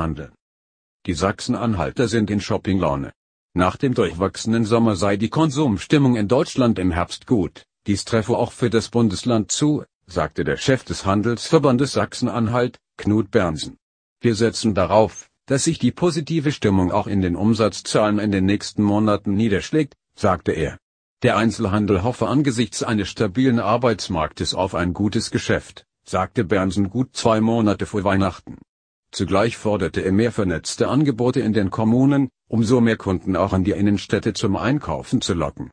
handeln. Die Sachsen-Anhalter sind in Shoppinglaune. Nach dem durchwachsenen Sommer sei die Konsumstimmung in Deutschland im Herbst gut, dies treffe auch für das Bundesland zu, sagte der Chef des Handelsverbandes Sachsen-Anhalt, Knut Bernsen. Wir setzen darauf, dass sich die positive Stimmung auch in den Umsatzzahlen in den nächsten Monaten niederschlägt, sagte er. Der Einzelhandel hoffe angesichts eines stabilen Arbeitsmarktes auf ein gutes Geschäft, sagte Bernsen gut zwei Monate vor Weihnachten. Zugleich forderte er mehr vernetzte Angebote in den Kommunen, um so mehr Kunden auch in die Innenstädte zum Einkaufen zu locken